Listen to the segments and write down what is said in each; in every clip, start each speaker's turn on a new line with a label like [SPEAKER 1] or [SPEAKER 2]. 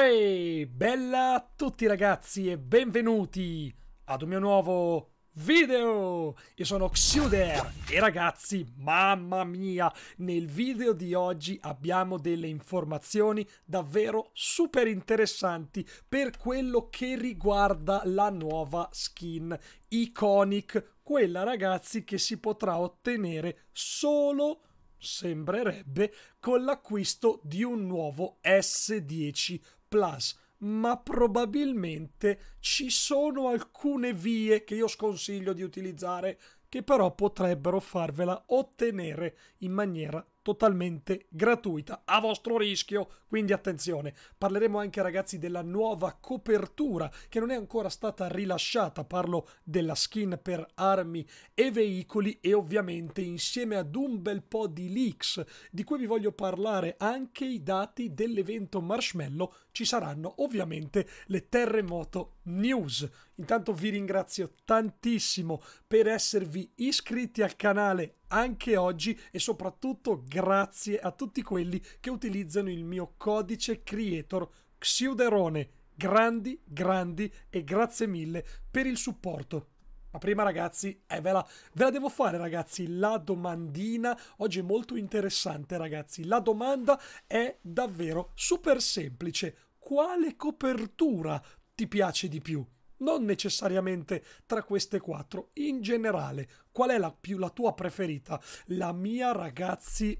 [SPEAKER 1] Uè, bella a tutti ragazzi e benvenuti ad un mio nuovo video! Io sono Xuder e ragazzi, mamma mia, nel video di oggi abbiamo delle informazioni davvero super interessanti per quello che riguarda la nuova skin Iconic, quella ragazzi che si potrà ottenere solo sembrerebbe con l'acquisto di un nuovo S10 Plus, ma probabilmente ci sono alcune vie che io sconsiglio di utilizzare che però potrebbero farvela ottenere in maniera totalmente gratuita a vostro rischio quindi attenzione parleremo anche ragazzi della nuova copertura che non è ancora stata rilasciata parlo della skin per armi e veicoli e ovviamente insieme ad un bel po' di leaks di cui vi voglio parlare anche i dati dell'evento marshmallow ci saranno ovviamente le terremoto news. Intanto vi ringrazio tantissimo per esservi iscritti al canale anche oggi e soprattutto grazie a tutti quelli che utilizzano il mio codice creator Xiuderone. Grandi, grandi e grazie mille per il supporto. Ma prima ragazzi, eh, ve, la, ve la devo fare ragazzi, la domandina oggi è molto interessante ragazzi. La domanda è davvero super semplice quale copertura ti piace di più. Non necessariamente tra queste quattro, in generale, qual è la, più, la tua preferita? La mia, ragazzi,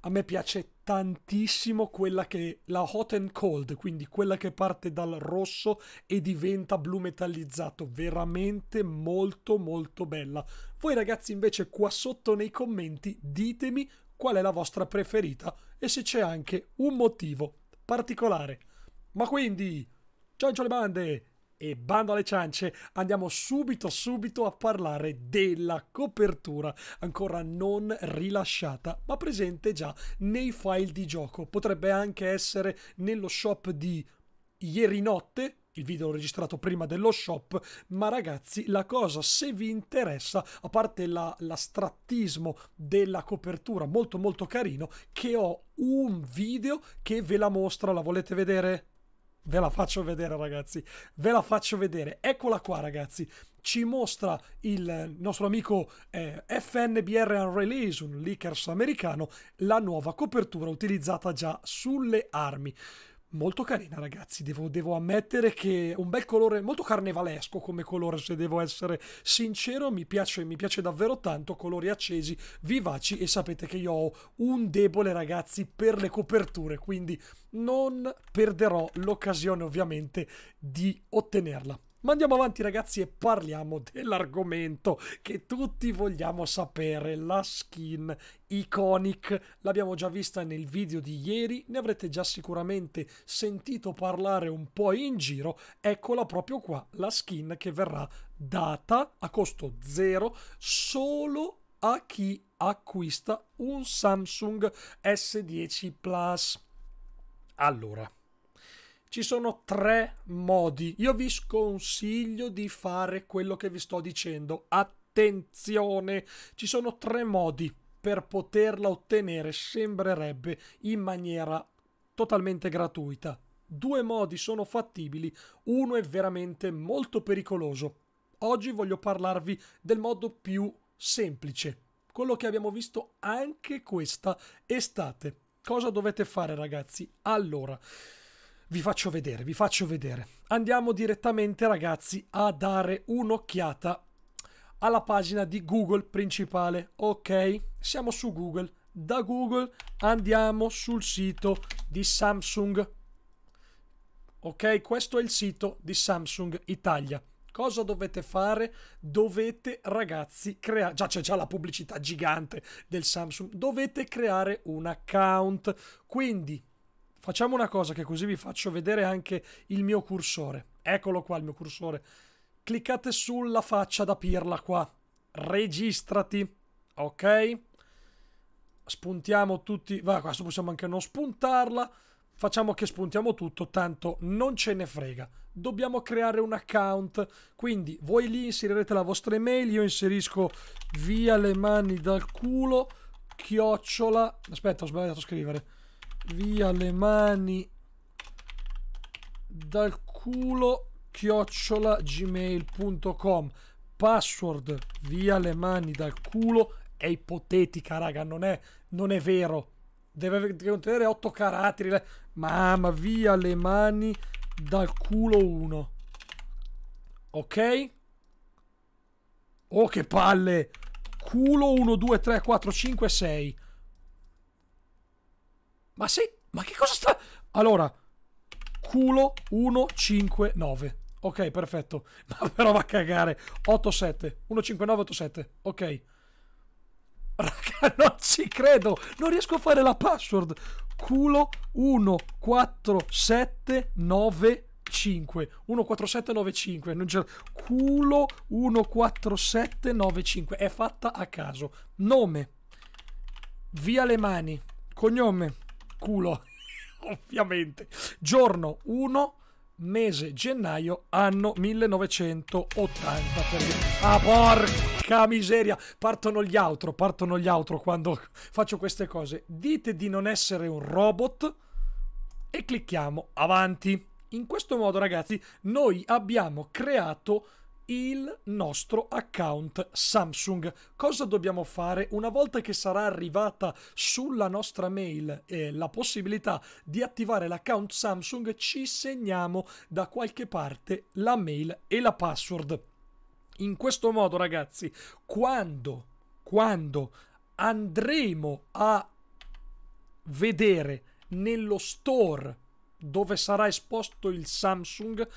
[SPEAKER 1] a me piace tantissimo quella che la hot and cold, quindi quella che parte dal rosso e diventa blu metallizzato, veramente molto molto bella. Voi ragazzi invece qua sotto nei commenti ditemi qual è la vostra preferita e se c'è anche un motivo particolare. Ma quindi, ciancio le bande e bando alle ciance, andiamo subito subito a parlare della copertura ancora non rilasciata, ma presente già nei file di gioco. Potrebbe anche essere nello shop di ieri notte, il video l'ho registrato prima dello shop, ma ragazzi la cosa se vi interessa, a parte l'astrattismo della copertura molto molto carino, che ho un video che ve la mostra, la volete vedere? Ve la faccio vedere ragazzi, ve la faccio vedere. Eccola qua ragazzi, ci mostra il nostro amico eh, FNBR Unrelease, un leakers americano, la nuova copertura utilizzata già sulle armi molto carina, ragazzi. Devo, devo, ammettere che è un bel colore, molto carnevalesco come colore, se devo essere sincero. Mi piace, mi piace davvero tanto. Colori accesi, vivaci. E sapete che io ho un debole, ragazzi, per le coperture. Quindi non perderò l'occasione, ovviamente, di ottenerla. Ma andiamo avanti ragazzi e parliamo dell'argomento che tutti vogliamo sapere, la skin Iconic. L'abbiamo già vista nel video di ieri, ne avrete già sicuramente sentito parlare un po' in giro. Eccola proprio qua, la skin che verrà data a costo zero solo a chi acquista un Samsung S10 Plus. Allora, ci sono tre modi. Io vi sconsiglio di fare quello che vi sto dicendo. Attenzione, ci sono tre modi per poterla ottenere, sembrerebbe, in maniera totalmente gratuita. Due modi sono fattibili, uno è veramente molto pericoloso. Oggi voglio parlarvi del modo più semplice, quello che abbiamo visto anche questa estate. Cosa dovete fare ragazzi? Allora, vi faccio vedere, vi faccio vedere. Andiamo direttamente ragazzi a dare un'occhiata alla pagina di Google principale. Ok, siamo su Google. Da Google andiamo sul sito di Samsung. Ok, questo è il sito di Samsung Italia. Cosa dovete fare? Dovete, ragazzi, creare... Già c'è già la pubblicità gigante del Samsung. Dovete creare un account. Quindi Facciamo una cosa che così vi faccio vedere anche il mio cursore. Eccolo qua il mio cursore. Cliccate sulla faccia da pirla qua. Registrati. Ok? Spuntiamo tutti. Va, questo possiamo anche non spuntarla. Facciamo che spuntiamo tutto, tanto non ce ne frega. Dobbiamo creare un account, quindi voi lì inserirete la vostra email, io inserisco via le mani dal culo, chiocciola... Aspetta, ho sbagliato a scrivere via le mani dal culo chiocciola gmail.com password via le mani dal culo è ipotetica raga non è, non è vero deve contenere 8 caratteri mamma via le mani dal culo 1 ok oh che palle culo 1 2 3 4 5 6 ma sei... Ma che cosa sta... Allora, culo 159. Ok, perfetto. Ma però va a cagare. 87. 159, 87. Ok. Raga, non ci credo. Non riesco a fare la password. Culo 14795. 14795. Non c'è. Culo 14795. È fatta a caso. Nome. Via le mani. Cognome culo, ovviamente. Giorno 1, mese gennaio, anno 1980. Ah, porca miseria! Partono gli altro, partono gli outro quando faccio queste cose. Dite di non essere un robot e clicchiamo avanti. In questo modo, ragazzi, noi abbiamo creato il nostro account Samsung. Cosa dobbiamo fare? Una volta che sarà arrivata sulla nostra mail eh, la possibilità di attivare l'account Samsung, ci segniamo da qualche parte la mail e la password. In questo modo, ragazzi, quando, quando andremo a vedere nello store dove sarà esposto il Samsung,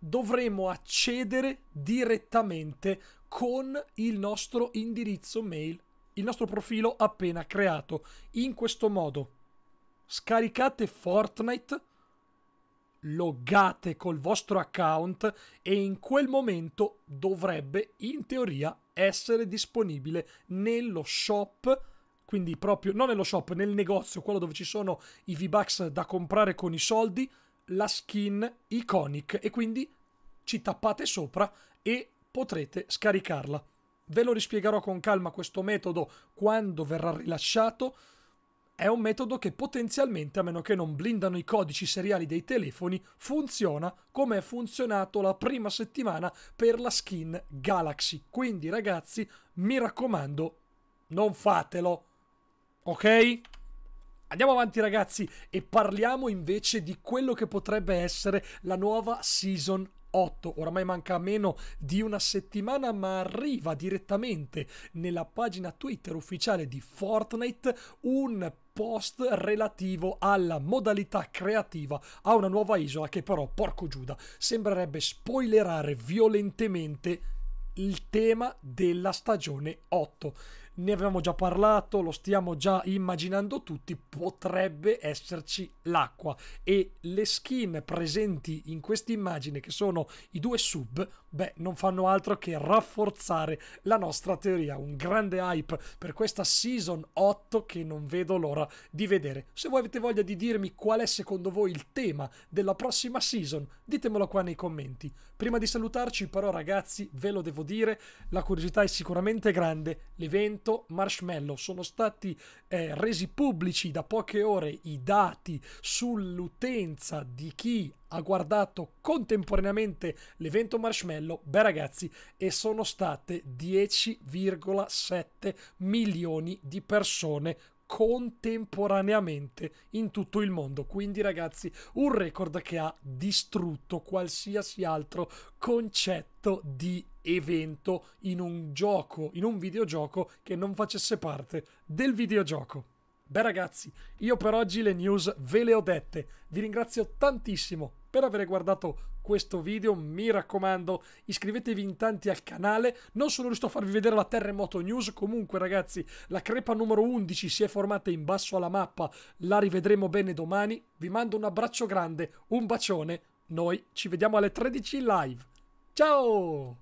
[SPEAKER 1] dovremo accedere direttamente con il nostro indirizzo mail, il nostro profilo appena creato. In questo modo scaricate Fortnite, loggate col vostro account e in quel momento dovrebbe in teoria essere disponibile nello shop quindi proprio non nello shop, nel negozio, quello dove ci sono i V-Bucks da comprare con i soldi, la skin Iconic e quindi ci tappate sopra e potrete scaricarla. Ve lo rispiegherò con calma questo metodo quando verrà rilasciato. È un metodo che potenzialmente, a meno che non blindano i codici seriali dei telefoni, funziona come è funzionato la prima settimana per la skin Galaxy. Quindi ragazzi, mi raccomando, non fatelo. Ok? Andiamo avanti ragazzi e parliamo invece di quello che potrebbe essere la nuova Season 8. Oramai manca meno di una settimana ma arriva direttamente nella pagina Twitter ufficiale di Fortnite un post relativo alla modalità creativa a una nuova isola che però, porco Giuda, sembrerebbe spoilerare violentemente il tema della stagione 8 ne avevamo già parlato, lo stiamo già immaginando tutti, potrebbe esserci l'acqua e le skin presenti in questa immagine che sono i due sub, beh, non fanno altro che rafforzare la nostra teoria, un grande hype per questa season 8 che non vedo l'ora di vedere. Se voi avete voglia di dirmi qual è secondo voi il tema della prossima season, ditemelo qua nei commenti. Prima di salutarci però ragazzi, ve lo devo dire, la curiosità è sicuramente grande, l'evento detto Marshmallow. Sono stati eh, resi pubblici da poche ore i dati sull'utenza di chi ha guardato contemporaneamente l'evento Marshmallow, beh ragazzi, e sono state 10,7 milioni di persone contemporaneamente in tutto il mondo. Quindi, ragazzi, un record che ha distrutto qualsiasi altro concetto di evento in un gioco, in un videogioco che non facesse parte del videogioco. Beh ragazzi, io per oggi le news ve le ho dette. Vi ringrazio tantissimo per aver guardato questo video. Mi raccomando, iscrivetevi in tanti al canale. Non sono riuscito a farvi vedere la terremoto news. Comunque, ragazzi, la crepa numero 11 si è formata in basso alla mappa. La rivedremo bene domani. Vi mando un abbraccio grande, un bacione. Noi ci vediamo alle 13 live. Ciao!